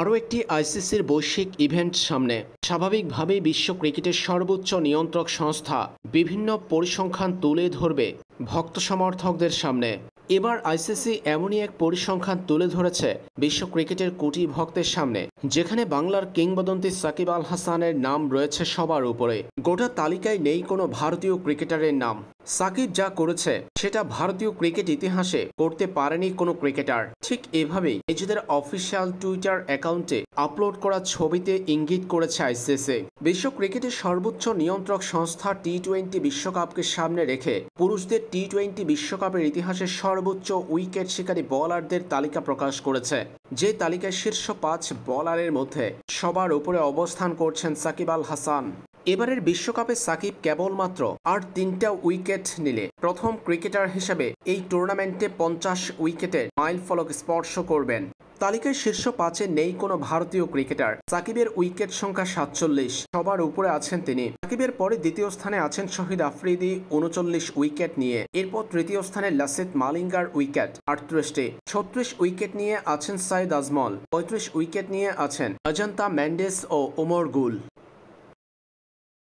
আরও একটি আইসিসির বৈশ্বিক ইভেন্ট সামনে স্বাভাবিকভাবেই বিশ্ব ক্রিকেটের সর্বোচ্চ নিয়ন্ত্রক সংস্থা বিভিন্ন পরিসংখ্যান তুলে ধরবে ভক্ত সমর্থকদের সামনে এবার আইসিসি এমনই এক পরিসংখ্যান তুলে ধরেছে বিশ্ব ক্রিকেটের কোটি ভক্তের সামনে যেখানে বাংলার কিংবদন্তি সাকিব আল হাসানের নাম রয়েছে সবার উপরে গোটা তালিকায় নেই কোনো ভারতীয় ক্রিকেটারের নাম সাকিব যা করেছে সেটা ভারতীয় ক্রিকেট ইতিহাসে করতে পারেনি কোনো ক্রিকেটার ঠিক এভাবেই নিজেদের অফিসিয়াল টুইটার অ্যাকাউন্টে আপলোড করা ছবিতে ইঙ্গিত করেছে আইসিসি বিশ্ব ক্রিকেটের সর্বোচ্চ নিয়ন্ত্রক সংস্থা টি টোয়েন্টি বিশ্বকাপকে সামনে রেখে পুরুষদের টি টোয়েন্টি বিশ্বকাপের ইতিহাসে সর্বোচ্চ উইকেট শিকারী বলারদের তালিকা প্রকাশ করেছে যে তালিকায় শীর্ষ পাঁচ বলারের মধ্যে সবার উপরে অবস্থান করছেন সাকিব আল হাসান এবারের বিশ্বকাপে সাকিব কেবলমাত্র আর তিনটা উইকেট নিলে প্রথম ক্রিকেটার হিসেবে এই টুর্নামেন্টে পঞ্চাশ উইকেটের মাইল ফলক স্পর্শ করবেন তালিকায় শীর্ষ পাঁচে নেই কোনো ভারতীয় ক্রিকেটার সাকিবের উইকেট সংখ্যা সাতচল্লিশ সবার উপরে আছেন তিনি সাকিবের পরে দ্বিতীয় স্থানে আছেন শহীদ আফ্রিদি উনচল্লিশ উইকেট নিয়ে এরপর তৃতীয় স্থানে লাসিত মালিঙ্গার উইকেট আটত্রিশটি ছত্রিশ উইকেট নিয়ে আছেন সাইদ আজমল পঁয়ত্রিশ উইকেট নিয়ে আছেন অজন্তা ম্যান্ডেস ও ওমর গুল